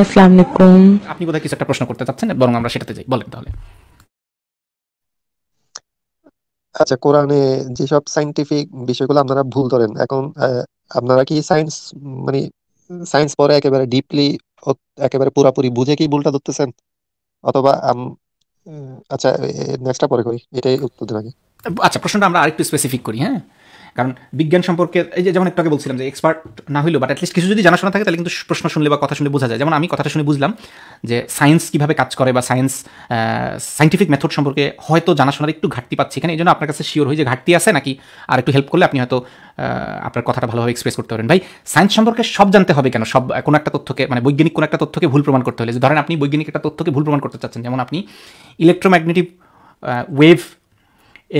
আসসালামু আলাইকুম আপনি কোথায় কিছু একটা প্রশ্ন করতে চাচ্ছেন বরং আমরা সেটাতে যাই বলেন তাহলে আচ্ছা কোরআনে যেসব সাইন্টিফিক বিষয়গুলো আপনারা ভুল ধরেন এখন আপনারা কি সায়েন্স মানে সায়েন্স পরে একেবারে ডিপলি একেবারে পুরাপুরি বুঝে কি ভুলটা ধরতেছেন অথবা আচ্ছা নেক্সটটা পরে করি এটাই উত্তর দেন আগে আচ্ছা প্রশ্নটা আমরা আরেকটু স্পেসিফিক করি হ্যাঁ কারণ বিজ্ঞান সম্পর্কে এই যে যেমন একটু আগে বলছিলাম যে এক্সপার্ট না হইলেও বাট অ্যাটলিস্ট কিছু যদি জানাশোনা থাকে তাহলে কিন্তু প্রশ্ন শুনলে বা কথা শুনলে বোঝা যায় যেমন আমি কথাটা শুনে বুঝলাম যে সায়েন্স কীভাবে কাজ করে বা সায়েন্স সায়েন্টিফিক মেথড সম্পর্কে হয়তো জানাশোনার একটু ঘাটতি পাচ্ছি এখানে এই জন্য আপনার কাছে শিওর হয়ে যে ঘাটতি আছে নাকি আর একটু হেল্প করলে আপনি হয়তো আপনার কথাটা ভালোভাবে এক্সপ্রেস করতে পারেন ভাই সায়েন্স সম্পর্কে সব জানতে হবে কেন সব কোনো একটা তথ্যকে মানে বৈজ্ঞানিক কোনো একটা তথ্যকে ভুল প্রমাণ করতে হলে যে ধরেন আপনি বৈজ্ঞানিক একটা তথ্যকে ভুল প্রমাণ করতে চাচ্ছেন যেমন আপনি ইলেকট্রোম্যাগনেটিক ওয়েভ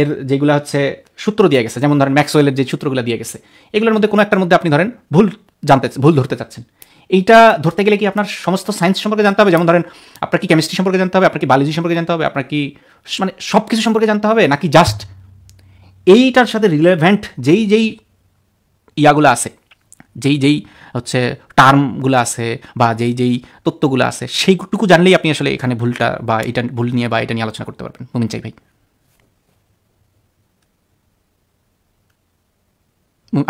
এর যেগুলো হচ্ছে সূত্র দিয়ে গেছে যেমন ধরেন ম্যাক্সওয়েলের যে সূত্রগুলো দিয়ে গেছে এগুলোর মধ্যে কোনো একটার মধ্যে আপনি ধরেন ভুল জানতে ভুল ধরতে চাচ্ছেন এইটা ধরতে গেলে কি আপনার সমস্ত সায়েন্স সম্পর্কে জানতে হবে যেমন ধরেন আপনার কি কেমিস্ট্রি সম্পর্কে জানতে হবে আপনার কি বায়োলজি সম্পর্কে জানতে হবে আপনার কি মানে সব কিছু সম্পর্কে জানতে হবে নাকি জাস্ট এইটার সাথে রিলেভেন্ট যেই যেই ইয়াগুলো আছে যেই যেই হচ্ছে টার্মগুলো আছে বা যেই যেই তত্ত্বগুলো আছে সেইটুকু জানলেই আপনি আসলে এখানে ভুলটা বা এটা ভুল নিয়ে বা এটা নিয়ে আলোচনা করতে পারবেন মুমিন চাই ভাই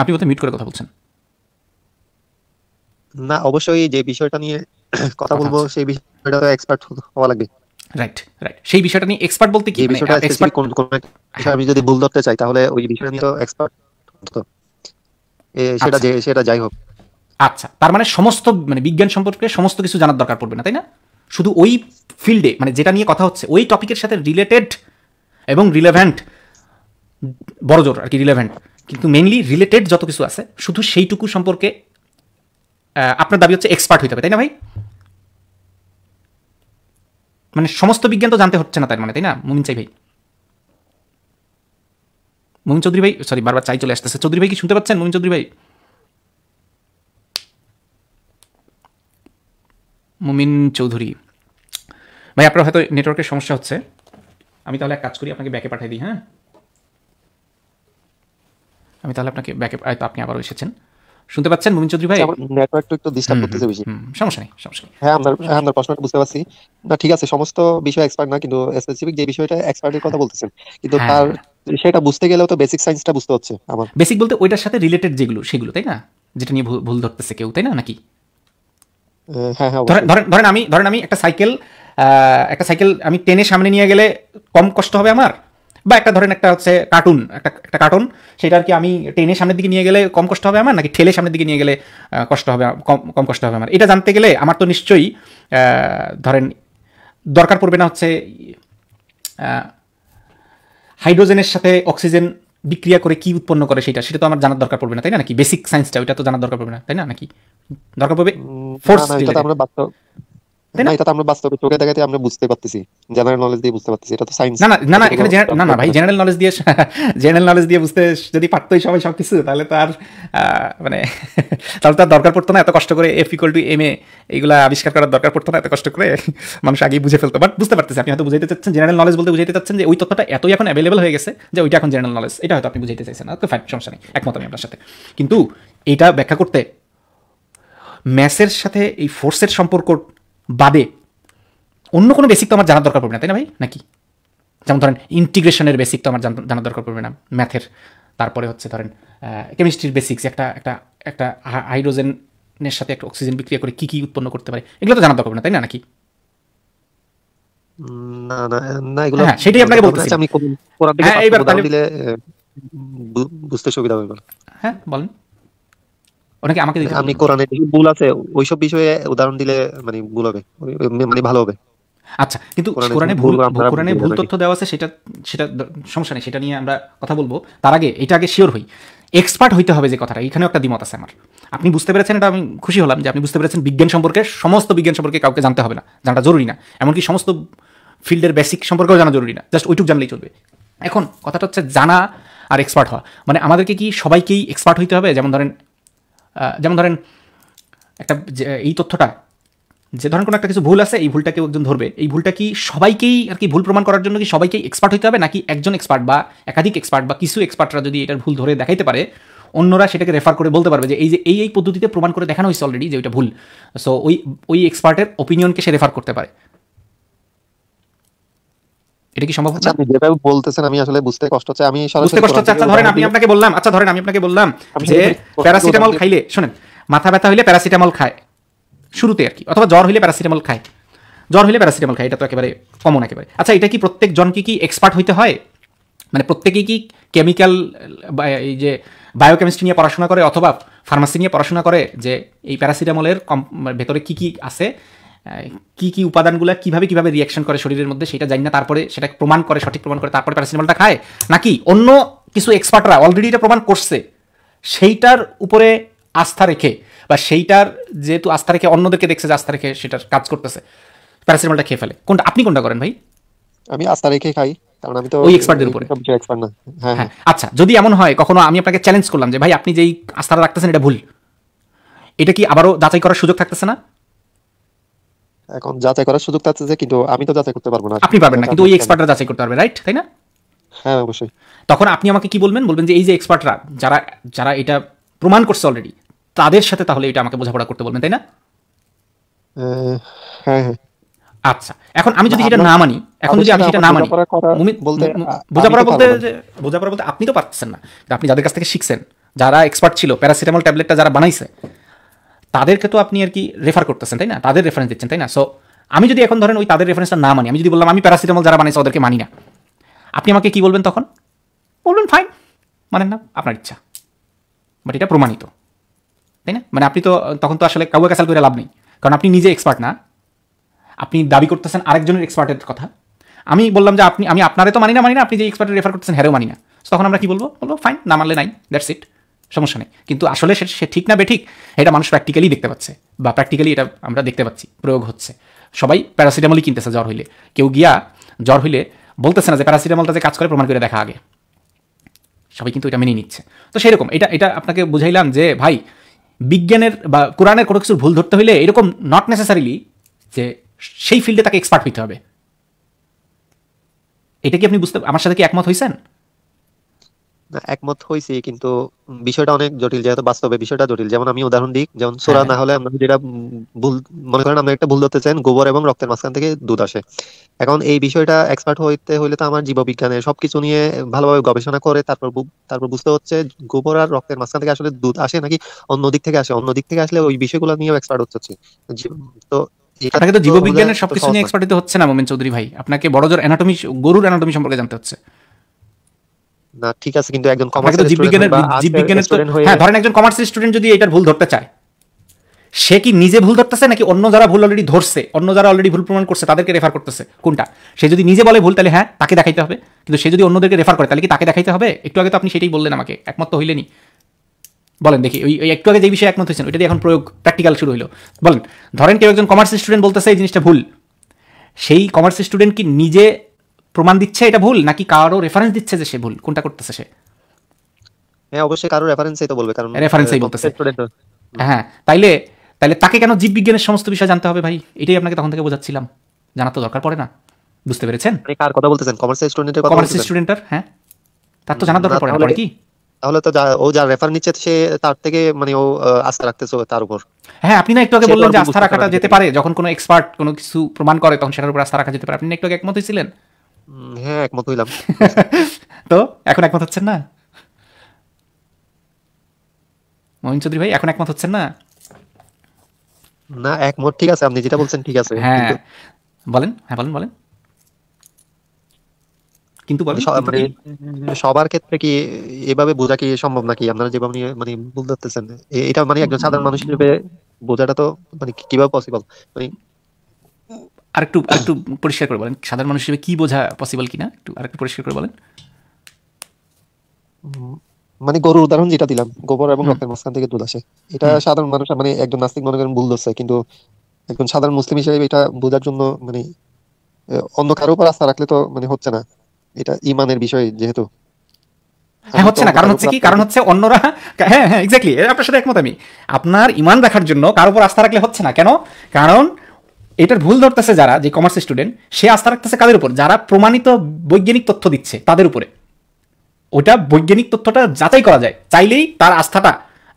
আপনি বোধহয় মিউট করে কথা বলছেন না অবশ্যই যে বিষয়টা নিয়ে কথা বলবো সেই বিষয়টা তো এক্সপার্ট হওয়া লাগবে রাইট রাইট সেই বিষয়টা নিয়ে এক্সপার্ট বলতে কি মানে, বিষয়টা এক্সপার্ট কোন কোন আমি যদি ভুল ধরতে চাই তাহলে ওই বিষয়টা নিয়ে তো এক্সপার্ট তো সেটা আচ্ছা। যে সেটা যাই হোক আচ্ছা তার মানে সমস্ত মানে বিজ্ঞান সম্পর্কে সমস্ত কিছু জানার দরকার পড়বে না তাই না শুধু ওই ফিল্ডে মানে যেটা নিয়ে কথা হচ্ছে ওই টপিকের সাথে রিলেটেড এবং রিলেভেন্ট বড়জোর আর কি রিলেভেন্ট কিন্তু মেনলি রিলেটেড যত কিছু আছে শুধু সেইটুকু সম্পর্কে আপনার দাবি হচ্ছে এক্সপার্ট হইতে হবে তাই না ভাই মানে সমস্ত বিজ্ঞান তো জানতে হচ্ছে না তার মানে তাই না মুমিন চাই ভাই মুমিন চৌধুরী ভাই সরি বারবার চাই চলে আসতেছে চৌধুরী ভাই কি শুনতে পাচ্ছেন মুমিন চৌধুরী ভাই মুমিন চৌধুরী ভাই আপনার হয়তো নেটওয়ার্কের সমস্যা হচ্ছে আমি তাহলে এক কাজ করি আপনাকে ব্যাকে পাঠিয়ে দিই হ্যাঁ আমি তাহলে আপনাকে ব্যাকে হয়তো আপনি আবারও এসেছেন শুনতে পাচ্ছেন মুমিন চৌধুরী ভাই নেটওয়ার্ক একটু ডিস্টার্ব করতেছে বেশি সমস্যা নেই সমস্যা নেই হ্যাঁ আমরা হ্যাঁ আমরা প্রশ্নটা বুঝতে পারছি না ঠিক আছে সমস্ত বিষয় এক্সপার্ট না কিন্তু স্পেসিফিক যে বিষয়টা এক্সপার্টের কথা বলতেছেন কিন্তু হ্যাঁ। তার সেটা বুঝতে গেলেও তো বেসিক সায়েন্সটা বুঝতে হচ্ছে আমার বেসিক বলতে ওইটার সাথে রিলেটেড যেগুলো সেগুলো তাই না যেটা নিয়ে ভুল ধরতেছে কেউ তাই না নাকি হ্যাঁ, হ্যাঁ, ধরেন ধরেন আমি ধরেন আমি একটা সাইকেল একটা সাইকেল আমি টেনে সামনে নিয়ে গেলে কম কষ্ট হবে আমার বা একটা ধরেন একটা হচ্ছে কার্টুন একটা একটা কার্টুন সেটা আর কি আমি টেনে সামনের দিকে নিয়ে গেলে কম কষ্ট হবে আমার নাকি ঠেলে সামনের দিকে নিয়ে গেলে কষ্ট হবে কম কষ্ট হবে আমার এটা জানতে গেলে আমার তো নিশ্চয়ই ধরেন দরকার পড়বে না হচ্ছে হাইড্রোজেনের সাথে অক্সিজেন বিক্রিয়া করে কি উৎপন্ন করে সেটা সেটা তো আমার জানার দরকার পড়বে না তাই না নাকি বেসিক সায়েন্সটা ওটা তো জানার দরকার পড়বে না তাই না নাকি দরকার পড়বে ফোর্স বুঝতে তো জেনারেল নলেজ বুঝতে মানে, মানুষ আগে বুঝে ফেলতো বাট বুঝতে পারতেছি আপনি হয়তো বুঝাইতে চাচ্ছেন জেনারেল নলেজ বলতে বুঝাইতে চাচ্ছেন যে ওই তথ্যটা এতই এখন অ্যাভেলেবল হয়ে গেছে যে ওইটা এখন জেনারেল নলেজ এটা হয়তো আপনি বুঝাইতে চাইছেন না তো ফ্যাক্ট সমস্যা নেই একমত আমি আপনার সাথে কিন্তু এটা ব্যাখ্যা করতে ম্যাথের সাথে এই ফোর্সের সম্পর্ক বাদে অন্য কোনো বেসিক তো আমার জানার দরকার পড়বে না তাই না ভাই নাকি যেমন ধরেন ইন্টিগ্রেশনের বেসিক তো আমার জানার দরকার পড়বে না ম্যাথের তারপরে হচ্ছে ধরেন কেমিস্ট্রির বেসিক্স একটা একটা একটা হাইড্রোজেনের সাথে একটা অক্সিজেন বিক্রিয়া করে কী কী উৎপন্ন করতে পারে এগুলো তো জানার দরকার না তাই না নাকি হ্যাঁ বলেন অনেকে আমাকে দিতে আমি কোরআনে ভুল আছে ওইসব বিষয়ে উদাহরণ দিলে মানে ভুল হবে মানে ভালো হবে আচ্ছা কিন্তু কোরআনে ভুল কোরআনে ভুল তথ্য দেওয়া আছে সেটা সেটা সমস্যা নেই সেটা নিয়ে আমরা কথা বলবো তার আগে এটা আগে শিওর হই এক্সপার্ট হইতে হবে যে কথাটা এখানেও একটা দ্বিমত আছে আমার আপনি বুঝতে পেরেছেন এটা আমি খুশি হলাম যে আপনি বুঝতে পেরেছেন বিজ্ঞান সম্পর্কে সমস্ত বিজ্ঞান সম্পর্কে কাউকে জানতে হবে না জানাটা জরুরি না এমনকি সমস্ত ফিল্ডের বেসিক সম্পর্কেও জানা জরুরি না জাস্ট ওইটুক জানলেই চলবে এখন কথাটা হচ্ছে জানা আর এক্সপার্ট হওয়া মানে আমাদেরকে কি সবাইকেই এক্সপার্ট হইতে হবে যেমন ধরেন যেমন ধরেন একটা এই তথ্যটা যে ধরেন কোনো একটা কিছু ভুল আছে এই ভুলটাকেও একজন ধরবে এই ভুলটা কি সবাইকেই আর কি ভুল প্রমাণ করার জন্য কি সবাইকেই এক্সপার্ট হতে হবে নাকি একজন এক্সপার্ট বা একাধিক এক্সপার্ট বা কিছু এক্সপার্টরা যদি এটার ভুল ধরে দেখাইতে পারে অন্যরা সেটাকে রেফার করে বলতে পারবে যে এই যে এই এই পদ্ধতিতে প্রমাণ করে দেখানো হয়েছে অলরেডি যে ওইটা ভুল সো ওই ওই এক্সপার্টের ওপিনিয়নকে সে রেফার করতে পারে এটা কি সম্ভব হচ্ছে আপনি যেটা বলতেছেন আমি আসলে বুঝতে কষ্ট হচ্ছে আমি সরাসরি বুঝতে কষ্ট হচ্ছে আচ্ছা ধরেন আমি আপনাকে বললাম আচ্ছা ধরেন আমি আপনাকে বললাম যে প্যারাসিটামল খাইলে শুনেন মাথা ব্যথা হইলে প্যারাসিটামল খায় শুরুতে আর কি অথবা জ্বর হইলে প্যারাসিটামল খায় জ্বর হইলে প্যারাসিটামল খায় এটা তো একেবারে কমন একেবারে আচ্ছা এটা কি প্রত্যেক জনকে কি এক্সপার্ট হইতে হয় মানে প্রত্যেকেই কি কেমিক্যাল এই যে বায়োকেমিস্ট্রি নিয়ে পড়াশোনা করে অথবা ফার্মাসি নিয়ে পড়াশোনা করে যে এই প্যারাসিটামলের কম মানে ভেতরে কি কি আছে কি কি উপাদানগুলো কিভাবে কিভাবে রিয়াকশন করে শরীরের মধ্যে সেটা জানি না তারপরে সেটা প্রমাণ করে সঠিক প্রমাণ করে তারপরে প্যারাসিটামলটা খায় নাকি অন্য কিছু এক্সপার্টরা অলরেডি এটা প্রমাণ করছে সেইটার উপরে আস্থা রেখে বা সেইটার যেহেতু আস্থা রেখে অন্যদেরকে দেখছে যে আস্থা রেখে সেটার কাজ করতেছে প্যারাসিটামলটা খেয়ে ফেলে কোনটা আপনি কোনটা করেন ভাই আমি আস্থা রেখে খাই কারণ আমি তো ওই এক্সপার্টদের উপরে হ্যাঁ, হ্যাঁ।, হ্যাঁ আচ্ছা যদি এমন হয় কখনো আমি আপনাকে চ্যালেঞ্জ করলাম যে ভাই আপনি যেই আস্থা রাখতেছেন এটা ভুল এটা কি আবারও যাচাই করার সুযোগ থাকতেছে না এখন যাচাই করার সুযোগ আছে যে কিন্তু আমি তো যাচাই করতে পারবো না আপনি পারবেন না কিন্তু ওই এক্সপার্টরা যাচাই করতে পারবে রাইট তাই না হ্যাঁ অবশ্যই তখন আপনি আমাকে কি বলবেন বলবেন যে এই যে এক্সপার্টরা যারা যারা এটা প্রমাণ করছে অলরেডি তাদের সাথে তাহলে এটা আমাকে বোঝাপড়া করতে বলবেন তাই না হ্যাঁ, হ্যাঁ। আচ্ছা এখন আমি যদি এটা না মানি এখন যদি আমি এটা না মানি বোঝাপড়া বলতে বোঝাপড়া বলতে আপনি তো পারতেছেন না আপনি যাদের কাছ থেকে শিখছেন যারা এক্সপার্ট ছিল প্যারাসিটামল ট্যাবলেটটা যারা বানাইছে তাদেরকে তো আপনি আর কি রেফার করতেছেন তাই না তাদের রেফারেন্স দিচ্ছেন তাই না সো আমি যদি এখন ধরেন ওই তাদের রেফারেন্সটা না মানি আমি যদি বললাম আমি প্যারাসিটামল যারা বানিয়েছে ওদেরকে মানি না আপনি আমাকে কি বলবেন তখন বলবেন ফাইন মানেন না আপনার ইচ্ছা বাট এটা প্রমাণিত তাই না মানে আপনি তো তখন তো আসলে কাউকে ক্যাসাল করে লাভ নেই কারণ আপনি নিজে এক্সপার্ট না আপনি দাবি করতেছেন আরেকজনের এক্সপার্টের কথা আমি বললাম যে আপনি আমি আপনারে তো মানি না মানি না আপনি যে এক্সপার্টের রেফার করতেছেন হ্যারেও মানি না তখন আমরা কি বলবো বলবো ফাইন না মানলে নাই দ্যাটস ইট সমস্যা নেই কিন্তু আসলে সে সে ঠিক না বেঠিক এটা মানুষ প্র্যাকটিক্যালি দেখতে পাচ্ছে বা প্র্যাকটিক্যালি এটা আমরা দেখতে পাচ্ছি প্রয়োগ হচ্ছে সবাই প্যারাসিটামলই কিনতেছে জ্বর হইলে কেউ গিয়া জ্বর হইলে বলতেছে না যে প্যারাসিটামলটা যে কাজ করে প্রমাণ করে দেখা আগে সবাই কিন্তু এটা মেনে নিচ্ছে তো সেরকম এটা এটা আপনাকে বুঝাইলাম যে ভাই বিজ্ঞানের বা কোরআনের কোনো কিছুর ভুল ধরতে হইলে এরকম নট নেসেসারিলি যে সেই ফিল্ডে তাকে এক্সপার্ট হইতে হবে এটা কি আপনি বুঝতে আমার সাথে কি একমত হয়েছেন একমত হয়েছি কিন্তু বিষয়টা অনেক জটিল যেহেতু বাস্তবে বিষয়টা জটিল যেমন আমি উদাহরণ দিই যেমন হ্যাঁ, সোরা হ্যাঁ। না হলে আমরা যেটা ভুল মনে করেন আমরা একটা ভুল ধরতে চাই গোবর এবং রক্তের মাঝখান থেকে দুধ আসে এখন এই বিষয়টা এক্সপার্ট হইতে হইলে তো আমার জীববিজ্ঞানে সবকিছু নিয়ে ভালোভাবে গবেষণা করে তারপর তারপর বুঝতে হচ্ছে গোবর আর রক্তের মাঝখান থেকে আসলে দুধ আসে নাকি অন্যদিক থেকে আসে অন্যদিক থেকে আসলে ওই বিষয়গুলো নিয়েও এক্সপার্ট হচ্ছে তো আপনাকে তো জীববিজ্ঞানের সবকিছু নিয়ে এক্সপার্ট হতে হচ্ছে না মোমেন চৌধুরী ভাই আপনাকে বড় জোর অ্যানাটমি গরুর অ্যানাটমি সম্পর্কে জানতে হচ্ছে না ঠিক আছে কিন্তু একজন কমার্স জীববিজ্ঞানের জীববিজ্ঞানের তো হ্যাঁ ধরেন একজন কমার্স স্টুডেন্ট যদি এটার ভুল ধরতে চায় সে কি নিজে ভুল ধরতেছে নাকি অন্য যারা ভুল অলরেডি ধরছে অন্য যারা অলরেডি ভুল প্রমাণ করছে তাদেরকে রেফার করতেছে কোনটা সে যদি নিজে বলে ভুল তাহলে হ্যাঁ তাকে দেখাইতে হবে কিন্তু সে যদি অন্যদেরকে রেফার করে তাহলে কি তাকে দেখাইতে হবে একটু আগে তো আপনি সেটাই বললেন আমাকে একমত তো হইলেনি বলেন দেখি ওই একটু আগে যে বিষয়ে একমত হয়েছেন ওইটা এখন প্রয়োগ প্র্যাকটিক্যাল শুরু হলো বলেন ধরেন কেউ একজন কমার্স স্টুডেন্ট বলতেছে এই জিনিসটা ভুল সেই কমার্স স্টুডেন্ট কি নিজে প্রমাণ দিচ্ছে এটা ভুল নাকি কারো রেফারেন্স দিচ্ছে যে সে ভুল কোনটা করতেছে সে হ্যাঁ অবশ্যই কারো রেফারেন্সই তো বলবে কারণ রেফারেন্সই বলতেছে হ্যাঁ, হ্যাঁ তাইলে তাইলে তাকে কেন জীববিজ্ঞানের সমস্ত বিষয় জানতে হবে ভাই এটাই আপনাকে তখন থেকে বোঝাচ্ছিলাম জানা তো দরকার পড়ে না বুঝতে পেরেছেন কার কথা বলতেছেন কমার্স স্টুডেন্টের কথা কমার্স স্টুডেন্টের হ্যাঁ তার তো জানা দরকার পড়ে না কি তাহলে তো ও যা রেফার নিচ্ছে সে তার থেকে মানে ও আস্থা রাখতেছে তার উপর হ্যাঁ আপনি না একটু আগে বললেন যে আস্থা রাখাটা যেতে পারে যখন কোনো এক্সপার্ট কোনো কিছু প্রমাণ করে তখন সেটার উপর আস্থা রাখা যেতে পারে আপনি একটু আগে একমত হয়েছিলেন হ্যাঁ একমত হইলাম তো এখন একমত হচ্ছেন না মহিন চৌধুরী ভাই এখন একমত হচ্ছেন না না একমত ঠিক আছে আপনি যেটা বলছেন ঠিক আছে হ্যাঁ বলেন হ্যাঁ বলেন বলেন কিন্তু মানে সবার ক্ষেত্রে কি এভাবে বোঝা কি সম্ভব নাকি আপনারা যেভাবে মানে বলতেছেন এটা মানে একজন সাধারণ মানুষ হিসেবে বোঝাটা তো মানে কিভাবে পসিবল মানে আর একটু একটু পরিষ্কার করে বলেন সাধারণ মানুষ হিসেবে কি বোঝা পসিবল কিনা একটু আর একটু পরিষ্কার করে বলেন মানে গরুর উদাহরণ যেটা দিলাম গোবর এবং রক্তের মাঝখান থেকে দুধ আসে এটা সাধারণ মানুষ মানে একজন নাস্তিক মনে করেন ভুল ধরছে কিন্তু একজন সাধারণ মুসলিম হিসেবে এটা বোঝার জন্য মানে অন্য কারো উপর আস্থা রাখলে তো মানে হচ্ছে না এটা ইমানের বিষয় যেহেতু হ্যাঁ হচ্ছে না কারণ হচ্ছে কি কারণ হচ্ছে অন্যরা হ্যাঁ হ্যাঁ এক্স্যাক্টলি আপনার সাথে একমত আমি আপনার ইমান দেখার জন্য কারোর উপর আস্থা রাখলে হচ্ছে না কেন কারণ এটার ভুল ধরতেছে যারা যে কমার্স স্টুডেন্ট সে আস্থা রাখতেছে কাদের উপর যারা প্রমাণিত বৈজ্ঞানিক তথ্য দিচ্ছে তাদের উপরে ওটা বৈজ্ঞানিক তথ্যটা যাচাই করা যায় চাইলেই তার আস্থাটা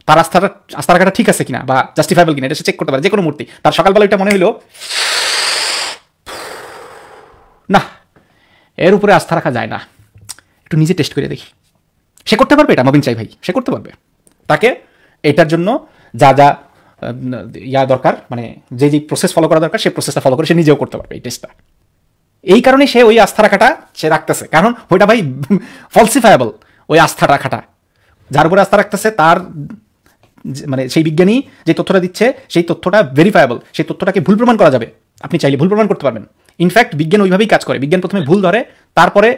তার আস্থাটা আস্থা রাখাটা ঠিক আছে কিনা বা জাস্টিফাইবল কিনা এটা সে চেক করতে পারে যে কোনো মূর্তি তার সকালবেলা এটা মনে হইল না এর উপরে আস্থা রাখা যায় না একটু নিজে টেস্ট করে দেখি সে করতে পারবে এটা মবিন চাই ভাই সে করতে পারবে তাকে এটার জন্য যা যা ইয়া দরকার মানে যে যে প্রসেস ফলো করা দরকার সেই প্রসেসটা ফলো করে সে নিজেও করতে পারবে এই টেস্টটা এই কারণে সে ওই আস্থা রাখাটা সে রাখতেছে কারণ ওইটা ভাই ফলসিফায়াবল ওই আস্থা রাখাটা যার উপরে আস্থা রাখতেছে তার মানে সেই বিজ্ঞানী যে তথ্যটা দিচ্ছে সেই তথ্যটা ভেরিফায়াবল সেই তথ্যটাকে ভুল প্রমাণ করা যাবে আপনি চাইলে ভুল প্রমাণ করতে পারবেন ইনফ্যাক্ট বিজ্ঞান ওইভাবেই কাজ করে বিজ্ঞান প্রথমে ভুল ধরে তারপরে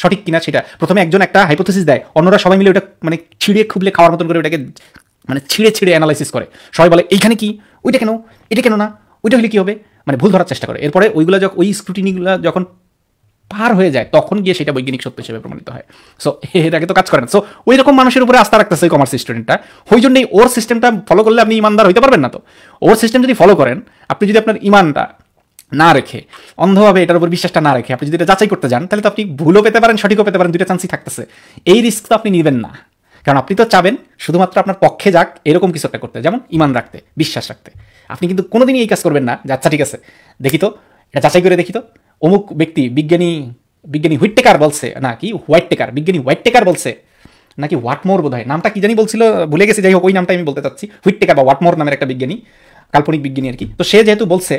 সঠিক কিনা সেটা প্রথমে একজন একটা হাইপোথেসিস দেয় অন্যরা সবাই মিলে ওটা মানে ছিঁড়িয়ে খুবলে খাওয়ার মতন করে ওটাকে মানে ছিঁড়ে ছিঁড়ে অ্যানালাইসিস করে সবাই বলে এইখানে কি ওইটা কেন এটা কেন না ওইটা হলে কী হবে মানে ভুল ধরার চেষ্টা করে এরপরে ওইগুলো যখন ওই স্ক্রুটিনিগুলো যখন পার হয়ে যায় তখন গিয়ে সেটা বৈজ্ঞানিক সত্য হিসেবে প্রমাণিত হয় সো এর আগে তো কাজ করেন সো ওই রকম মানুষের উপরে আস্থা রাখতেছে কমার্স স্টুডেন্টটা ওই জন্যই ওর সিস্টেমটা ফলো করলে আপনি ইমানদার হইতে পারবেন না তো ওর সিস্টেম যদি ফলো করেন আপনি যদি আপনার ইমানটা না রেখে অন্ধভাবে এটার উপর বিশ্বাসটা না রেখে আপনি যদি এটা যাচাই করতে যান তাহলে তো আপনি ভুলও পেতে পারেন সঠিকও পেতে পারেন দুইটা চান্সই থাকতেছে এই রিস্ক তো আপনি নেবেন না কারণ আপনি তো চাবেন শুধুমাত্র আপনার পক্ষে যাক এরকম কিছু একটা করতে যেমন ইমান রাখতে বিশ্বাস রাখতে আপনি কিন্তু কোনোদিনই এই কাজ করবেন না যে আচ্ছা ঠিক আছে দেখি তো এটা যাচাই করে দেখি তো অমুক ব্যক্তি বিজ্ঞানী বিজ্ঞানী হুইটটেকার বলছে না কি হোয়াইট টেকার বিজ্ঞানী হোয়াইট টেকার বলছে নাকি ওয়াটমোর বোধ হয় নামটা কি জানি বলছিল ভুলে গেছে যাই হোক ওই নামটা আমি বলতে চাচ্ছি হুইটটেকার বা ওয়াটমোর নামের একটা বিজ্ঞানী কাল্পনিক বিজ্ঞানী আর কি তো সে যেহেতু বলছে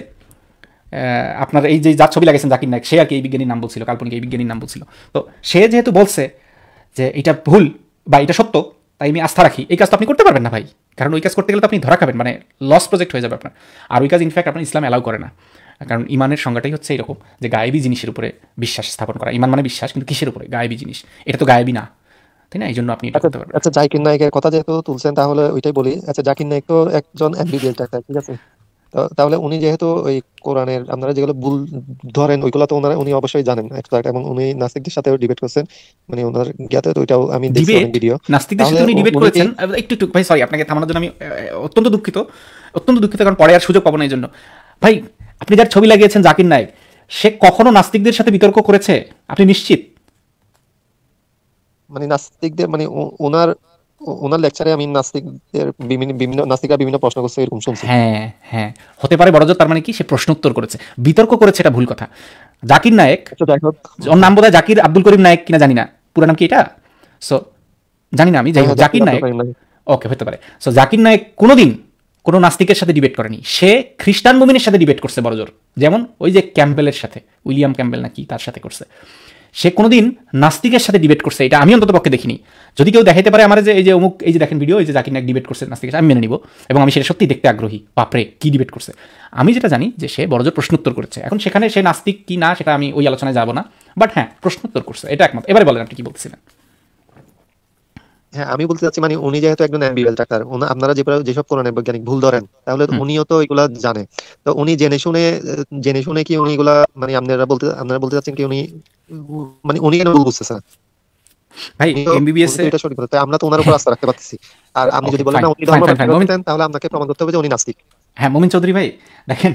আপনার এই যে যার ছবি লাগেছেন জাকির নায়ক সে আর কি এই বিজ্ঞানীর নাম বলছিল কাল্পনিক এই বিজ্ঞানীর নাম বলছিল তো সে যেহেতু বলছে যে এটা ভুল বা এটা সত্য তাই আমি আস্থা রাখি এই কাজ তো আপনি করতে পারবেন না ভাই কারণ ওই কাজ করতে গেলে তো আপনি ধরা খাবেন মানে লস প্রজেক্ট হয়ে যাবে আপনার আর ওই কাজ ইনফ্যাক্ট আপনার ইসলাম অ্যালাউ করে না কারণ ইমানের সংজ্ঞাটাই হচ্ছে এরকম যে গায়েবী জিনিসের উপরে বিশ্বাস স্থাপন করা ইমান মানে বিশ্বাস কিন্তু কিসের উপরে গায়েবী জিনিস এটা তো গায়েবী না তাই না এই জন্য আপনি আচ্ছা, করতে পারবেন আচ্ছা জাকির নায়কের কথা যেহেতু তুলছেন তাহলে ওইটাই বলি আচ্ছা জাকির নায়ক তো একজন এমবিবিএস ডাক্তার ঠিক আছে তাহলে উনি যেহেতু ওই কোরআনের আপনারা যেগুলো ভুল ধরেন ওইগুলো তো উনি অবশ্যই জানেন এক্সপার্ট এবং উনি নাস্তিকদের সাথে ডিবেট করছেন মানে ওনার জ্ঞাতে তো ওইটাও আমি দেখছি ভিডিও নাস্তিকদের সাথে উনি ডিবেট করেছেন একটু একটু ভাই সরি আপনাকে থামানোর জন্য আমি অত্যন্ত দুঃখিত অত্যন্ত দুঃখিত কারণ পরে আর সুযোগ পাবো না এই জন্য ভাই আপনি যার ছবি লাগিয়েছেন জাকির নায়ক সে কখনো নাস্তিকদের সাথে বিতর্ক করেছে আপনি নিশ্চিত মানে নাস্তিকদের মানে ওনার ওনার লেকচারে আমি নাস্তিকদের বিভিন্ন বিভিন্ন নাস্তিকরা বিভিন্ন প্রশ্ন করছে এরকম শুনছি হ্যাঁ হ্যাঁ হতে পারে বড়জোর তার মানে কি সে প্রশ্ন উত্তর করেছে বিতর্ক করেছে এটা ভুল কথা জাকির আচ্ছা, ওর নাম বোধহয় জাকির আব্দুল করিম কিনা জানি না পুরো নাম কি এটা সো জানি না আমি যাই হ্যাঁ, হ্যাঁ, জাকির ওকে হতে পারে সো জাকির নায়েক কোনোদিন কোনো নাস্তিকের সাথে ডিবেট করেনি সে খ্রিস্টান মুমিনের সাথে ডিবেট করছে বড়জোর যেমন ওই যে ক্যাম্পেলের সাথে উইলিয়াম ক্যাম্পেল নাকি তার সাথে করছে সে কোনোদিন নাস্তিকের সাথে ডিবেট করছে এটা আমি অন্তত পক্ষে দেখিনি যদি কেউ দেখাতে পারে আমার যে এই যে অমুক এই যে দেখেন ভিডিও এই যে জাকির নাক ডিবেট করছে নাস্তিকের আমি মেনে নিব এবং আমি সেটা সত্যি দেখতে আগ্রহী বাপরে কি ডিবেট করছে আমি যেটা জানি যে সে প্রশ্ন প্রশ্নোত্তর করছে এখন সেখানে সে নাস্তিক কি না সেটা আমি ওই আলোচনায় যাব না বাট হ্যাঁ প্রশ্নোত্তর করছে এটা একমত এবারে বলেন আপনি কি বলতেছিলেন হ্যাঁ আমি বলতে চাচ্ছি মানে উনি যেহেতু একজন এমবিবিএস ডাক্তার আপনারা যে যেসব করেন বৈজ্ঞানিক ভুল ধরেন তাহলে উনিও তো এগুলা জানে তো উনি জেনে শুনে জেনে শুনে কি উনি এগুলা মানে আপনারা বলতে আপনারা বলতে চাচ্ছেন কি উনি মানে উনি কেন ভুল বুঝতেছেন ভাই এমবিবিএস এটা সঠিক কথা আমরা তো ওনার উপর আস্থা রাখতে পারতেছি আর আপনি যদি বলেন উনি ধর্ম করতেন তাহলে আপনাকে প্রমাণ করতে হবে যে উনি নাস্তিক হ্যাঁ মোমিন চৌধুরী ভাই দেখেন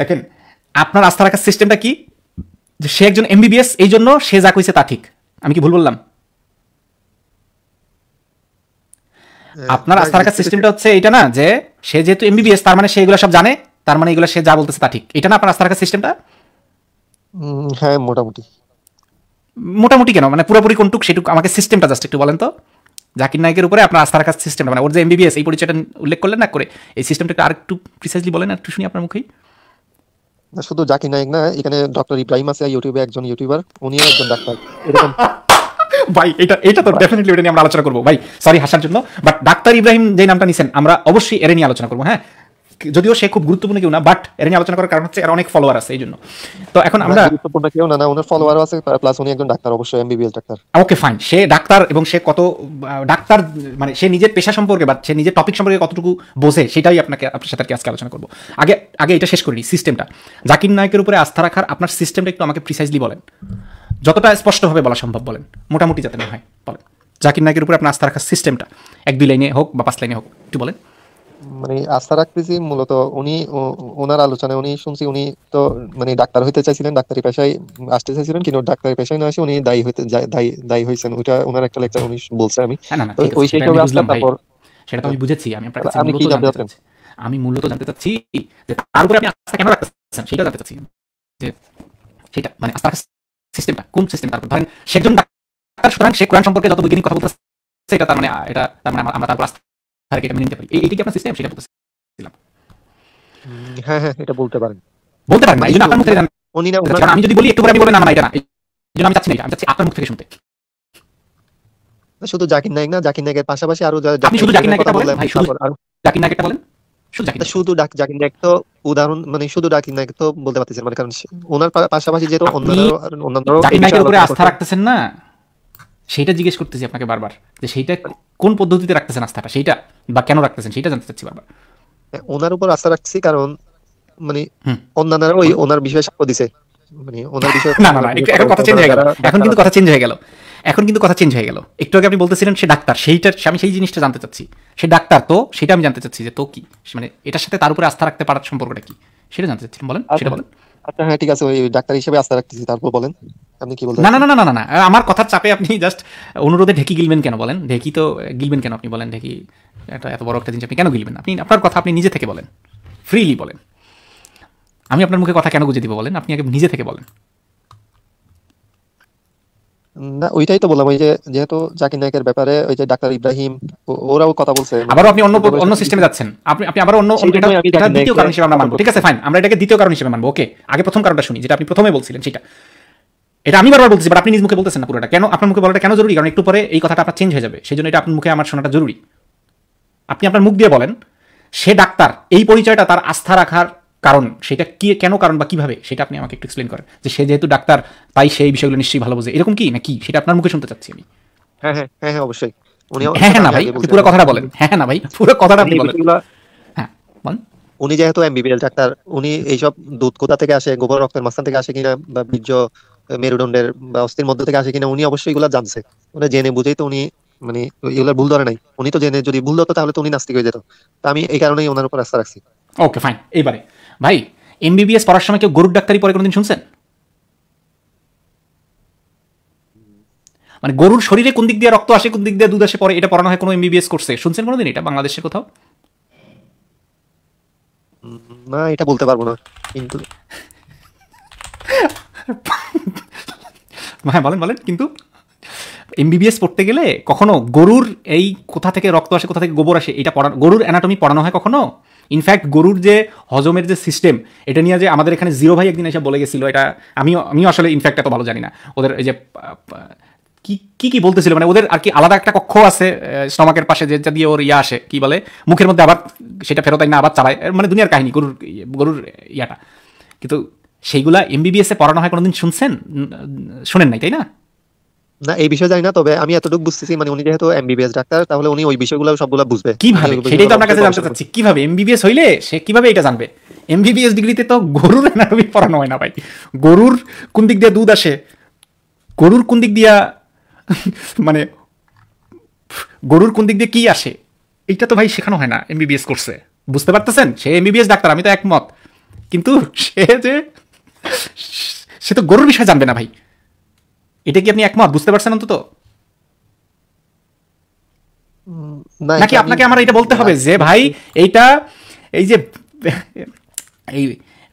দেখেন আপনার আস্থা রাখার সিস্টেমটা কি যে সে একজন এমবিবিএস এই জন্য সে যা কইছে তা ঠিক আমি কি ভুল বললাম হ্যাঁ, আপনার আস্থা রাখার সিস্টেমটা হচ্ছে এটা না যে সে যেহেতু এমবিবিএস তার মানে সে এগুলো সব জানে তার মানে এগুলো সে যা বলতেছে তা ঠিক এটা না আপনার আস্থা রাখার সিস্টেমটা হ্যাঁ মোটামুটি মোটামুটি কেন মানে পুরোপুরি কোনটুক সেটুক আমাকে সিস্টেমটা জাস্ট একটু বলেন তো জাকির নায়কের উপরে আপনার আস্থা রাখার সিস্টেমটা মানে ওর যে এমবিবিএস এই পরিচয়টা উল্লেখ করলেন না করে এই সিস্টেমটা একটু আরেকটু প্রিসাইজলি বলেন একটু শুনি আপনার মুখেই শুধু জাকির নায়ক না এখানে ডক্টর ইব্রাহিম আছে ইউটিউবে একজন ইউটিউবার উনিও একজন ডাক্তার এরকম ভাই এটা এটা তো ডেফিনেটলি এটা নিয়ে আমরা আলোচনা করবো ভাই সরি হাসার জন্য বাট ডাক্তার ইব্রাহিম যে নামটা নিছেন আমরা অবশ্যই এর নিয়ে আলোচনা করবো হ্যাঁ যদিও সে খুব গুরুত্বপূর্ণ কেউ না বাট এর নিয়ে আলোচনা করার কারণ হচ্ছে এর অনেক ফলোয়ার আছে এই জন্য তো এখন আমরা গুরুত্বপূর্ণ কেউ না না ওনার ফলোয়ার আছে প্লাস উনি একজন ডাক্তার অবশ্যই এমবিবিএস ডাক্তার ওকে ফাইন সে ডাক্তার এবং সে কত ডাক্তার মানে সে নিজের পেশা সম্পর্কে বা সে নিজের টপিক সম্পর্কে কতটুকু বোঝে সেটাই আপনাকে আপনার সাথে আজকে আলোচনা করব আগে আগে এটা শেষ করি সিস্টেমটা জাকির নায়কের উপরে আস্থা রাখার আপনার সিস্টেমটা একটু আমাকে প্রিসাইজলি বলেন যতটা স্পষ্টভাবে বলা সম্ভব বলেন মোটামুটি যাতে না হয় বলেন জাকির নায়কের উপরে আপনার আস্থা রাখার সিস্টেমটা এক দুই লাইনে হোক বা পাঁচ লাইনে হোক একটু বলেন মানে আস্থা রাখতেছি মূলত উনি ওনার আলোচনায় উনি শুনছি উনি তো মানে ডাক্তার হইতে চাইছিলেন ডাক্তারি পেশায় আসতে চাইছিলেন কিন্তু ডাক্তারি পেশায় না আসে উনি দায়ী হইতে দায়ী দায়ী হয়েছেন ওইটা ওনার একটা লেকচার উনি বলছে আমি ওই সেই হিসাবে আসলাম তারপর সেটা তো আমি বুঝেছি আমি আপনার আমি কি জানতে চাচ্ছি আমি মূলত জানতে চাচ্ছি যে তার উপরে আপনি আস্থা কেন রাখতেছেন সেটা জানতে চাচ্ছি যে সেটা মানে আস্থা সিস্টেমটা কোন সিস্টেম তারপর ধরেন সেজন ডাক্তার সুতরাং সে কোরআন সম্পর্কে যত বৈজ্ঞানিক কথা বলতেছে সেটা তার মানে এটা তার মানে আমরা তারপর আস্তে রেখে এটা মেনে নিতে পারি এইটা কি আপনার সিস্টেম সেটা বলতেছিলাম হ্যাঁ হ্যাঁ এটা বলতে পারেন বলতে পারেন না এই জন্য আপনার মুখে উনি না আচ্ছা, আমি যদি বলি একটু পরে আমি বলবেন না না এটা না এই জন্য আমি চাচ্ছি না আমি চাচ্ছি আপনার মুখ থেকে শুনতে শুধু জাকির নায়ক না জাকির নায়কের পাশাপাশি আরো আপনি শুধু জাকির নায়কের কথা বলেন ভাই শুধু জাকির নায়কেরটা বলেন শুধু জাকির নায়ক তো উদাহরণ মানে শুধু জাকির নায়ক তো বলতে পারতেছেন মানে কারণ ওনার পাশাপাশি যেহেতু অন্যান্য জাকির নায়কের উপরে আস্থা রাখতেছেন না সেটা জিজ্ঞেস করতেছি আপনাকে বারবার যে সেইটা কোন পদ্ধতিতে রাখতেছেন আস্থাটা সেইটা বা কেন রাখতেছেন সেটা জানতে চাচ্ছি বারবার হ্যাঁ, ওনার উপর আস্থা রাখছি কারণ মানে অন্যান্য ওই ওনার বিষয়ে সাক্ষ্য দিছে মানে ওনার বিষয়ে না না এখন কথা চেঞ্জ হয়ে গেল এখন কিন্তু কথা চেঞ্জ হয়ে গেল এখন কিন্তু কথা চেঞ্জ হয়ে গেল একটু আগে আপনি বলতেছিলেন সে ডাক্তার সেইটার আমি সেই জিনিসটা জানতে চাচ্ছি সে ডাক্তার তো সেটা আমি জানতে চাচ্ছি যে তো কি মানে এটার সাথে তার উপরে আস্থা রাখতে পারার সম্পর্কটা কি সেটা জানতে চাচ্ছিলাম বলেন সেটা আচ্ছা, বলেন আচ্ছা হ্যাঁ ঠিক আছে ওই ডাক্তার হিসেবে আস্থা রাখতেছি তারপর বলেন আপনি কি না না না না না না আমার কথার চাপে আপনি জাস্ট অনুরোধে ঢেকি গিলবেন কেন বলেন ঢেকি তো গিলবেন কেন আপনি বলেন ঢেকি একটা এত বড় একটা জিনিস আপনি কেন গিলবেন আপনি আপনার কথা আপনি নিজে থেকে বলেন ফ্রিলি বলেন আমি আপনার মুখে কথা কেন গুজে দিব বলেন আপনি আগে নিজে থেকে বলেন না ওইটাই তো বললাম ওই যে যেহেতু জাকির নায়কের ব্যাপারে ওই যে ডাক্তার ইব্রাহিম ওরাও কথা বলছে আপনি অন্য অন্য সিস্টেমে যাচ্ছেন আপনি আপনি অন্য এটা দ্বিতীয় কারণ হিসেবে আমরা মানবো ঠিক আছে ফাইন আমরা এটাকে দ্বিতীয় কারণ হিসেবে মানবো ওকে আগে প্রথম কারণটা শুনি যেটা আপনি প্রথমে বলছিলেন সেটা এটা আমি বারবার বলছি বাট আপনি নিজ মুখে বলতেছেন না পুরোটা কেন আপনার মুখে বলাটা কেন জরুরি কারণ একটু পরে এই কথাটা আপনার চেঞ্জ হয়ে যাবে সেই জন্য এটা আপনার মুখে আমার শোনাটা জরুরি আপনি আপনার মুখ দিয়ে বলেন সে ডাক্তার এই পরিচয়টা তার আস্থা রাখার কারণ সেটা কি কেন কারণ বা কীভাবে সেটা আপনি আমাকে একটু এক্সপ্লেন করেন যে সে যেহেতু ডাক্তার তাই সেই বিষয়গুলো নিশ্চয়ই ভালো বোঝে এরকম কি নাকি সেটা আপনার মুখে শুনতে চাচ্ছি আমি হ্যাঁ হ্যাঁ, হ্যাঁ, হ্যাঁ অবশ্যই হ্যাঁ, হ্যাঁ না ভাই পুরো কথাটা বলেন হ্যাঁ হ্যাঁ না ভাই পুরো কথাটা আপনি বলেন উনি যেহেতু এমবিবিএল ডাক্তার উনি এইসব দুধ কোথা থেকে আসে গোবর রক্তের মাঝখান থেকে আসে কিনা বা বীর্য মেরুদণ্ডের বা অস্থির মধ্যে থেকে আসে কিনা উনি অবশ্যই এগুলা জানছে উনি জেনে বুঝেই তো উনি মানে এগুলা ভুল ধরে নাই উনি তো জেনে যদি ভুল ধরতো তাহলে তো উনি নাস্তিক হয়ে যেত তা আমি এই কারণেই ওনার উপর আস্থা রাখছি ওকে ফাইন এবারে ভাই এমবিবিএস পড়ার সময় কেউ গরুর ডাক্তারি পরে কোনোদিন শুনছেন মানে গরুর শরীরে কোন দিক দিয়ে রক্ত আসে কোন দিক দিয়ে দুধ আসে পরে এটা পড়ানো হয় কোনো এমবিবিএস করছে শুনছেন কোনোদিন এটা বাংলাদেশে কোথাও না এটা বলতে পারবো না কিন্তু হ্যাঁ বলেন বলেন কিন্তু এমবিবিএস পড়তে গেলে কখনো গরুর এই কোথা থেকে রক্ত আসে কোথা থেকে গোবর আসে এটা পড়ানো গরুর অ্যানাটমি পড়ানো হয় কখনো ইনফ্যাক্ট গরুর যে হজমের যে সিস্টেম এটা নিয়ে যে আমাদের এখানে জিরো ভাই একদিন এসে বলে গেছিলো এটা আমিও আমিও আসলে ইনফ্যাক্ট এত ভালো জানি না ওদের যে কি কি বলতেছিল মানে ওদের আর কি আলাদা একটা কক্ষ আছে স্টমাকের পাশে যে দিয়ে ওর ইয়া আসে কি বলে মুখের মধ্যে আবার সেটা ফেরত না আবার চালায় মানে দুনিয়ার কাহিনী গরুর গরুর ইয়াটা কিন্তু সেইগুলা এমবিবিএসে পড়ানো হয় কোনোদিন শুনছেন শোনেন নাই তাই না না এই বিষয়ে জানি না তবে আমি এতটুকু বুঝতেছি মানে উনি যেহেতু এমবিবিএস ডাক্তার তাহলে উনি ওই বিষয়গুলো সবগুলো বুঝবে কি কিভাবে সেটাই তো আপনার কাছে জানতে চাচ্ছি কিভাবে এমবিবিএস হইলে সে কিভাবে এটা জানবে এমবিবিএস ডিগ্রিতে তো গরুর অ্যানাটমি পড়ানো হয় না ভাই গরুর কোন দিক দিয়ে দুধ আসে গরুর কোন দিক দিয়া মানে গরুর কোন দিক দিয়ে কি আসে এইটা তো ভাই শেখানো হয় না এমবিবিএস করছে বুঝতে পারতেছেন সে এমবিবিএস ডাক্তার আমি তো একমত কিন্তু সে যে সে তো গরুর বিষয়ে জানবে না ভাই এটা কি আপনি একমত বুঝতে পারছেন অন্তত নাকি আপনাকে আমার এটা বলতে হবে যে ভাই এইটা এই যে এই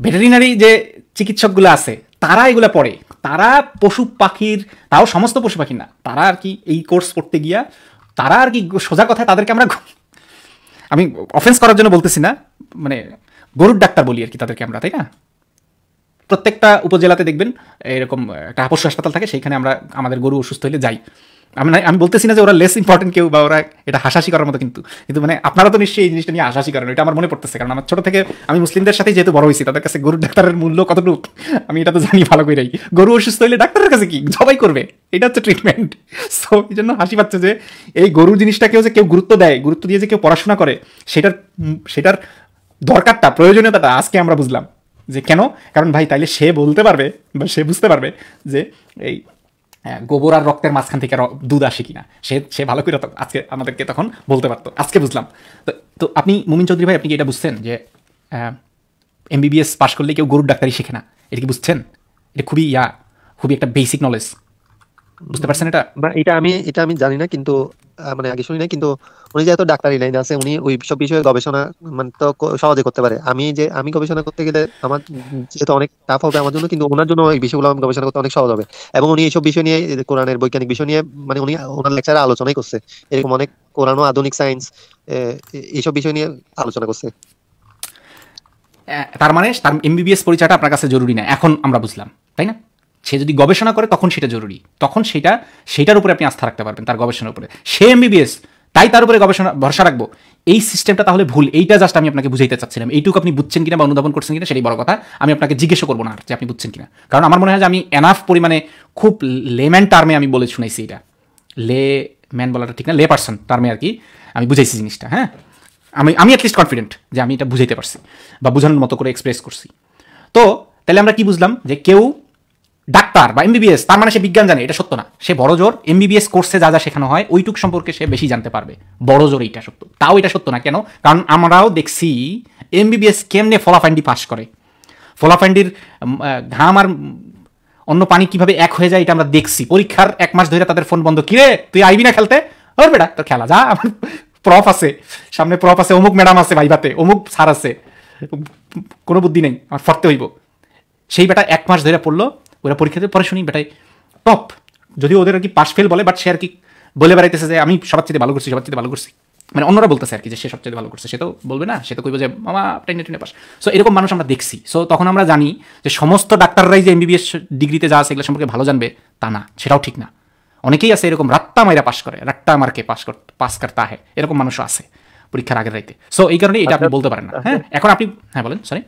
ভেটেরিনারি যে চিকিৎসকগুলো আছে তারা এগুলো পড়ে তারা পশু পাখির তাও সমস্ত পশু পাখি না তারা আর কি এই কোর্স করতে গিয়া তারা আর কি সোজা কথায় তাদেরকে আমরা আমি অফেন্স করার জন্য বলতেছি না মানে গরুর ডাক্তার বলি আর কি তাদেরকে আমরা তাই না প্রত্যেকটা উপজেলাতে দেখবেন এরকম একটা আপস্য হাসপাতাল থাকে সেইখানে আমরা আমাদের গরু অসুস্থ হলে যাই আমি আমি বলতেছি না যে ওরা লেস ইম্পর্টেন্ট কেউ বা ওরা এটা হাসাসি করার মতো কিন্তু কিন্তু মানে আপনারা তো নিশ্চয়ই এই জিনিসটা নিয়ে হাসাসি করেন এটা আমার মনে পড়তেছে কারণ আমার ছোটো থেকে আমি মুসলিমদের সাথে যেহেতু বড় হয়েছি তাদের কাছে গরু ডাক্তারের মূল্য কতটুকু আমি এটা তো জানি ভালো করেই গরু অসুস্থ হলে ডাক্তারের কাছে কি জবাই করবে এটা হচ্ছে ট্রিটমেন্ট সো এই জন্য হাসি পাচ্ছে যে এই গরু জিনিসটা কেউ যে কেউ গুরুত্ব দেয় গুরুত্ব দিয়ে যে কেউ পড়াশোনা করে সেটার সেটার দরকারটা প্রয়োজনীয়তাটা আজকে আমরা বুঝলাম যে কেন কারণ ভাই তাইলে সে বলতে পারবে বা সে বুঝতে পারবে যে এই হ্যাঁ, গোবর আর রক্তের মাঝখান থেকে দুধ আসে কিনা সে সে ভালো করে আজকে আমাদেরকে তখন বলতে পারতো আজকে বুঝলাম তো তো আপনি মুমিন চৌধুরী ভাই আপনি কি এটা বুঝছেন যে এমবিবিএস পাশ করলে কেউ গরুর ডাক্তারি শেখে না এটা কি বুঝছেন এটা খুবই ইয়া খুবই একটা বেসিক নলেজ বুঝতে পারছেন এটা এটা আমি এটা আমি জানি না কিন্তু মানে আগে শুনি নাই কিন্তু উনি যেহেতু ডাক্তারি লাইন আছে উনি ওই সব বিষয়ে গবেষণা মানে তো সহজে করতে পারে আমি যে আমি গবেষণা করতে গেলে আমার যেহেতু অনেক টাফ হবে আমার জন্য কিন্তু ওনার জন্য ওই বিষয়গুলো আমি গবেষণা করতে অনেক সহজ হবে এবং উনি এইসব বিষয় নিয়ে কোরআনের বৈজ্ঞানিক বিষয় নিয়ে মানে উনি ওনার লেকচারে আলোচনাই করছে এরকম অনেক কোরআন ও আধুনিক সায়েন্স এইসব বিষয় নিয়ে আলোচনা করছে তার মানে তার এমবিবিএস পরিচয়টা আপনার কাছে জরুরি না এখন আমরা বুঝলাম তাই না সে যদি গবেষণা করে তখন সেটা জরুরি তখন সেটা সেটার উপরে আপনি আস্থা রাখতে পারবেন তার গবেষণার উপরে সে এমবিবিএস তাই তার উপরে গবেষণা ভরসা রাখবো এই সিস্টেমটা তাহলে ভুল এইটা জাস্ট আমি আপনাকে বুঝাইতে চাচ্ছিলাম এইটুকু আপনি বুঝছেন কিনা বা অনুধাবন করছেন কিনা সেটাই বড় কথা আমি আপনাকে জিজ্ঞেস করবো না যে আপনি বুঝছেন কিনা কারণ আমার মনে হয় যে আমি এনাফ পরিমাণে খুব লেম্যান টার্মে আমি বলে শুনেছি এটা লে ম্যান বলাটা ঠিক না লে পার্সন টার্মে আর কি আমি বুঝাইছি জিনিসটা হ্যাঁ আমি আমি অ্যাটলিস্ট কনফিডেন্ট যে আমি এটা বুঝাইতে পারছি বা বোঝানোর মতো করে এক্সপ্রেস করছি তো তাহলে আমরা কি বুঝলাম যে কেউ ডাক্তার বা এমবিবিএস তার মানে সে বিজ্ঞান জানে এটা সত্য না সে বড় জোর এমবিবিএস কোর্সে যা যা শেখানো হয় ওইটুক সম্পর্কে সে বেশি জানতে পারবে বড় জোর এইটা সত্য তাও এটা সত্য না কেন কারণ আমরাও দেখছি এমবিবিএস কেমনে ফলাফান্ডি পাশ করে ফলাফান্ডির ঘাম আর অন্য পানি কিভাবে এক হয়ে যায় এটা আমরা দেখছি পরীক্ষার এক মাস ধরে তাদের ফোন বন্ধ কিরে তুই আইবি না খেলতে ওর বেটা তোর খেলা যা আমার প্রফ আছে সামনে প্রফ আছে অমুক ম্যাডাম আছে ভাইবাতে অমুক স্যার আছে কোনো বুদ্ধি নেই আমার ফরতে হইব সেই বেটা এক মাস ধরে পড়লো ওরা পরীক্ষাতে শুনি বেটাই টপ যদি ওদের আর কি পাশ ফেল বলে বাট সে আর কি বলে বেড়াইতেছে যে আমি সবার চাইতে ভালো করছি সবার চাইতে ভালো করছি মানে অন্যরা বলতেছে আর কি যে সে সবচেয়ে ভালো করছে সে তো বলবে না সে তো কইবে যে মামা টেনে টেনে পাস সো এরকম মানুষ আমরা দেখছি সো তখন আমরা জানি যে সমস্ত ডাক্তাররাই যে এমবিবিএস ডিগ্রিতে যা আছে এগুলো সম্পর্কে ভালো জানবে তা না সেটাও ঠিক না অনেকেই আছে এরকম রাত্তা মাইরা পাস করে রাত্তা মারকে পাস কর পাস করতা হ্যাঁ এরকম মানুষও আছে পরীক্ষার আগের রাইতে সো এই কারণে এটা আপনি আচ্ছা। বলতে পারেন না আচ্ছা। হ্যাঁ এখন আপনি হ্যাঁ বলেন সরি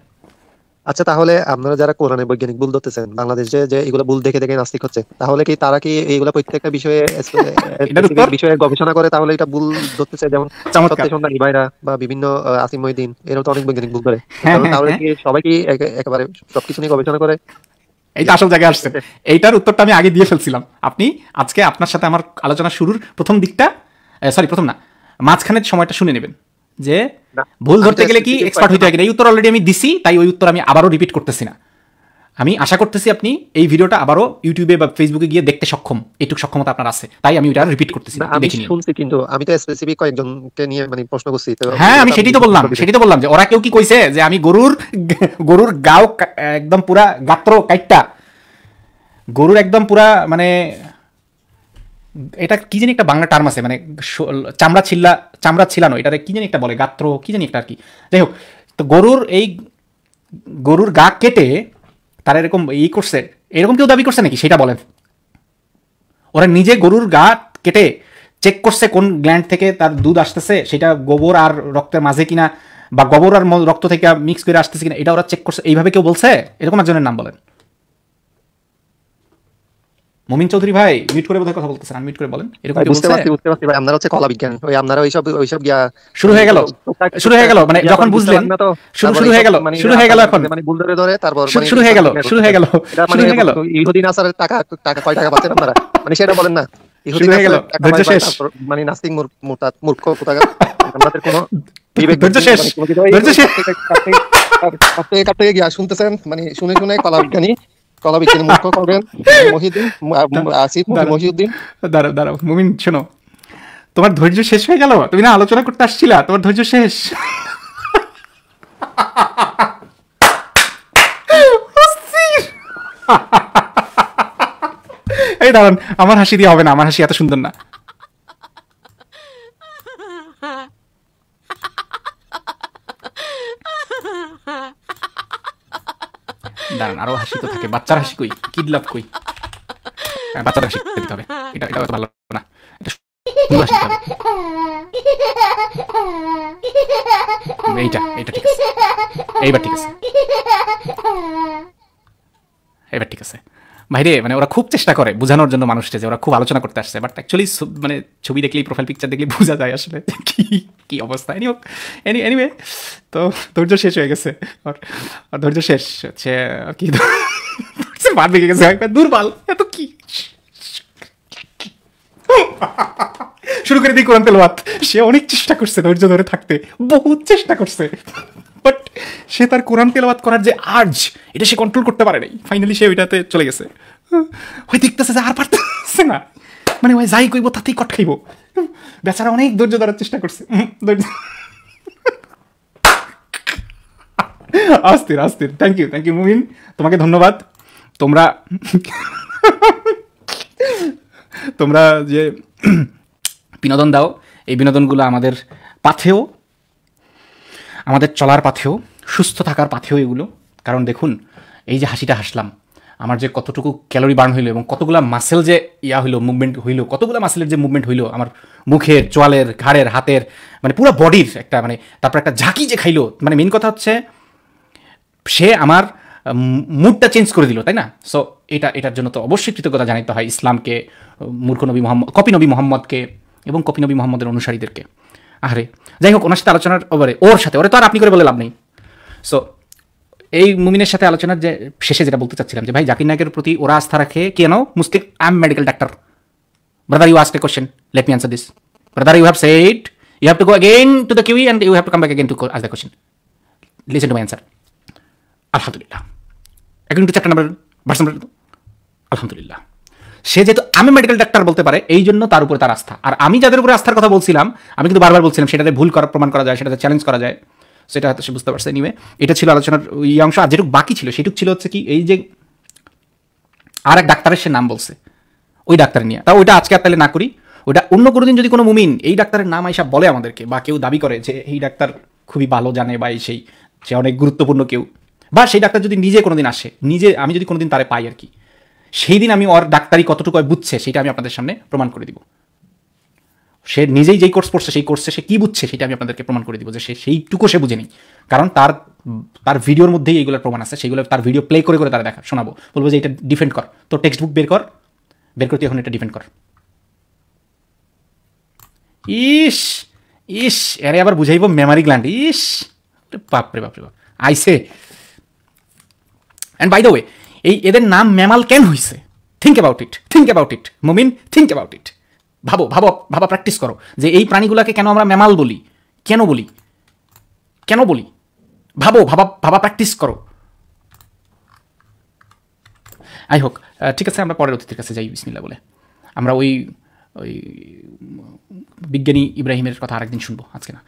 আচ্ছা তাহলে আপনারা যারা কোরআনে বৈজ্ঞানিক ভুল ধরতেছেন বাংলাদেশে যে এগুলো ভুল দেখে দেখে নাস্তিক হচ্ছে তাহলে কি তারা কি এইগুলো প্রত্যেকটা বিষয়ে বিষয়ে গবেষণা করে তাহলে এটা ভুল ধরতেছে যেমন সন্ধানী ভাইরা বা বিভিন্ন আসিম মহিদিন এরও তো অনেক বৈজ্ঞানিক ভুল করে হ্যাঁ, হ্যাঁ, তাহলে হ্যাঁ। কি সবাই কি একেবারে সবকিছু নিয়ে গবেষণা করে এইটা আসল জায়গায় আসছে এইটার উত্তরটা আমি আগে দিয়ে ফেলছিলাম আপনি আজকে আপনার সাথে আমার আলোচনা শুরুর প্রথম দিকটা সরি প্রথম না মাঝখানের সময়টা শুনে নেবেন যে ভুল ধরতে গেলে কি এক্সপার্ট হইতে হয় কিনা এই উত্তর অলরেডি আমি দিছি তাই ওই উত্তর আমি আবারও রিপিট করতেছি না আমি আশা করতেছি আপনি এই ভিডিওটা আবারও ইউটিউবে বা ফেসবুকে গিয়ে দেখতে সক্ষম এটুক সক্ষমতা আপনার আছে তাই আমি ওইটা রিপিট করতেছি আমি শুনছি কিন্তু আমি তো স্পেসিফিক কয়েকজনকে নিয়ে মানে প্রশ্ন করছি হ্যাঁ আমি সেটাই তো বললাম সেটাই তো বললাম যে ওরা কেউ কি কইছে যে আমি গরুর গরুর গাও একদম পুরা গাত্র কাইটটা গরুর একদম পুরা মানে এটা কি জানি একটা বাংলা টার্ম আছে মানে চামড়া ছিল্লা চামড়া ছিলানো এটাতে কি জানি একটা বলে গাত্র কি জানি একটা আর কি যাই হোক তো গরুর এই গরুর গা কেটে তারা এরকম ই করছে এরকম কেউ দাবি করছে নাকি সেটা বলেন ওরা নিজে গরুর গা কেটে চেক করছে কোন গ্ল্যান্ড থেকে তার দুধ আসতেছে সেটা গোবর আর রক্তের মাঝে কিনা বা গোবর আর রক্ত থেকে মিক্স করে আসতেছে কিনা এটা ওরা চেক করছে এইভাবে কেউ বলছে এরকম একজনের নাম বলেন মমিন চৌধুরী ভাই মিউট করে বোধহয় কথা বলতেছেন মিউট করে বলেন এরকম বুঝতে পারছি বুঝতে পারছি ভাই আপনারা হচ্ছে কলা বিজ্ঞান ওই আপনারা ওইসব ওইসব গিয়া শুরু হয়ে গেল শুরু হয়ে গেল মানে যখন বুঝলেন শুরু শুরু হয়ে গেল মানে শুরু হয়ে গেল এখন মানে ভুল ধরে ধরে তারপর মানে শুরু হয়ে গেল মানে শুরু হয়ে গেল শুরু হয়ে গেল ইহুদি নাসার টাকা টাকা কয় টাকা পাচ্ছেন আপনারা মানে সেটা বলেন না ইহুদি হয়ে গেল ধৈর্য শেষ মানে নাস্তিক মোরতাদ মূর্খ কোথাকা আপনাদের কোনো বিবেক ধৈর্য শেষ ধৈর্য শেষ কাটতে কাটতে গিয়া শুনতেছেন মানে শুনে শুনে কলা বিজ্ঞানী মুখ্য করবেন মহিউদ্দিন আসিফ মহিউদ্দিন দাঁড়াও দাঁড়াও মুমিন শোনো তোমার ধৈর্য শেষ হয়ে গেল তুমি না আলোচনা করতে আসছিলা তোমার ধৈর্য শেষ এই দাঁড়ান আমার হাসি দিয়ে হবে না আমার হাসি এত সুন্দর না দাঁড়ান আরো হাসি তো থাকে বাচ্চার হাসি কই কিডলাভ কই হ্যাঁ, বাচ্চার হাসি দিতে হবে এটা এটা ভালো না এইটা এইটা ঠিক আছে এইবার ঠিক আছে বাইরে মানে ওরা খুব চেষ্টা করে বোঝানোর জন্য মানুষটা যে ওরা খুব আলোচনা করতে আসছে বাট অ্যাকচুয়ালি মানে ছবি দেখলেই প্রোফাইল পিকচার দেখলে বোঝা যায় আসলে কি কী অবস্থা এনি হোক এনি এনিওয়ে তো ধৈর্য শেষ হয়ে গেছে ধৈর্য শেষ হচ্ছে আর কি বাদ ভেঙে গেছে দুর্বল এত কি শুরু করে দিই কোরআন তেলওয়াত সে অনেক চেষ্টা করছে ধৈর্য ধরে থাকতে বহুত চেষ্টা করছে বাট সে তার কোরআন তেলাওয়াত করার যে আর্জ এটা সে কন্ট্রোল করতে পারে নাই ফাইনালি সে ওইটাতে চলে গেছে ওই দেখতেছে যে আর পারতেছে না মানে ওই যাই কইব তাতেই কট খাইব বেচারা অনেক ধৈর্য ধরার চেষ্টা করছে ধৈর্য আস্তির আস্তির থ্যাংক ইউ থ্যাংক ইউ মুমিন তোমাকে ধন্যবাদ তোমরা তোমরা যে বিনোদন দাও এই বিনোদনগুলো আমাদের পাথেও আমাদের চলার পাথেও সুস্থ থাকার পাথেও এগুলো কারণ দেখুন এই যে হাসিটা হাসলাম আমার যে কতটুকু ক্যালোরি বার্ন হইলো এবং কতগুলো মাসেল যে ইয়া হইলো মুভমেন্ট হইলো কতগুলো মাসেলের যে মুভমেন্ট হইলো আমার মুখের চোয়ালের ঘাড়ের হাতের মানে পুরো বডির একটা মানে তারপর একটা ঝাঁকি যে খাইলো মানে মেন কথা হচ্ছে সে আমার মুডটা চেঞ্জ করে দিল তাই না সো এটা এটার জন্য তো অবশ্যই কৃতজ্ঞতা জানাইতে হয় ইসলামকে মূর্খ নবী মোহাম্মদ কপি নবী মোহাম্মদকে এবং কপি নবী মোহাম্মদের অনুসারীদেরকে আরে যাই হোক ওনার সাথে আলোচনার ওবারে ওর সাথে ওরে তো আর আপনি করে বলে লাভ নেই সো এই মুমিনের সাথে আলোচনার যে শেষে যেটা বলতে চাচ্ছিলাম যে ভাই জাকির নায়কের প্রতি ওরা আস্থা রাখে কেন মুসলিম I am medical doctor brother you ask a question let me answer this brother you have said you have to go again to the queue and you have to come back again to us the question listen to my answer আলহামদুলিল্লাহ according to চারটা number verse number আলহামদুলিল্লাহ সে যেহেতু আমি medical doctor বলতে পারে এই জন্য তার উপরে তার আস্থা আর আমি যাদের উপরে আস্থার কথা বলছিলাম আমি কিন্তু বারবার বলছিলাম সেটাতে ভুল করা প্রমাণ করা যায় সেটাতে চ্যালেঞ্জ করা যায় সেটা হয়তো সে বুঝতে পারছে নিবে এটা ছিল আলোচনার এই অংশ আর যেটুকু বাকি ছিল সেটুকু ছিল হচ্ছে কি এই যে আর এক ডাক্তারের সে নাম বলছে ওই ডাক্তার নিয়ে তা ওইটা আজকে আর তাহলে না করি ওইটা অন্য কোনো দিন যদি কোনো মুমিন এই ডাক্তারের নাম আইসা বলে আমাদেরকে বা কেউ দাবি করে যে এই ডাক্তার খুবই ভালো জানে বা এই সেই সে অনেক গুরুত্বপূর্ণ কেউ বা সেই ডাক্তার যদি নিজে কোনোদিন আসে নিজে আমি যদি কোনোদিন তারে পাই আর কি সেই দিন আমি ওর ডাক্তারি কতটুকু বুঝছে সেটা আমি আপনাদের সামনে প্রমাণ করে দিব সে নিজেই যেই কোর্স পড়ছে সেই কোর্সে সে কী বুঝছে সেটা আমি আপনাদেরকে প্রমাণ করে দিব যে সে সেইটুকু সে বুঝে নেই কারণ তার তার ভিডিওর মধ্যেই এইগুলোর প্রমাণ আছে সেগুলো তার ভিডিও প্লে করে করে তারা দেখা শোনাবো বলবো যে এটা ডিফেন্ড কর তো টেক্সট বুক বের কর বের করতে এখন এটা ডিফেন্ড কর ইস ইস এরে আবার বুঝাইব মেমারি গ্ল্যান্ড ইস বাপরে বাপরে বাপ আইসে অ্যান্ড বাই দ্য ওয়ে এই এদের নাম ম্যামাল কেন হয়েছে think about it think about it মোমিন থিঙ্ক অ্যাবাউট ইট ভাবো ভাবো ভাবা প্র্যাকটিস করো যে এই প্রাণীগুলোকে কেন আমরা ম্যামাল বলি কেন বলি কেন বলি ভাবো ভাবা ভাবা প্র্যাকটিস করো আই হোক ঠিক আছে আমরা পরের অতিথির কাছে যাই বিসমিল্লা বলে আমরা ওই ওই বিজ্ঞানী ইব্রাহিমের কথা আরেকদিন শুনবো আজকে না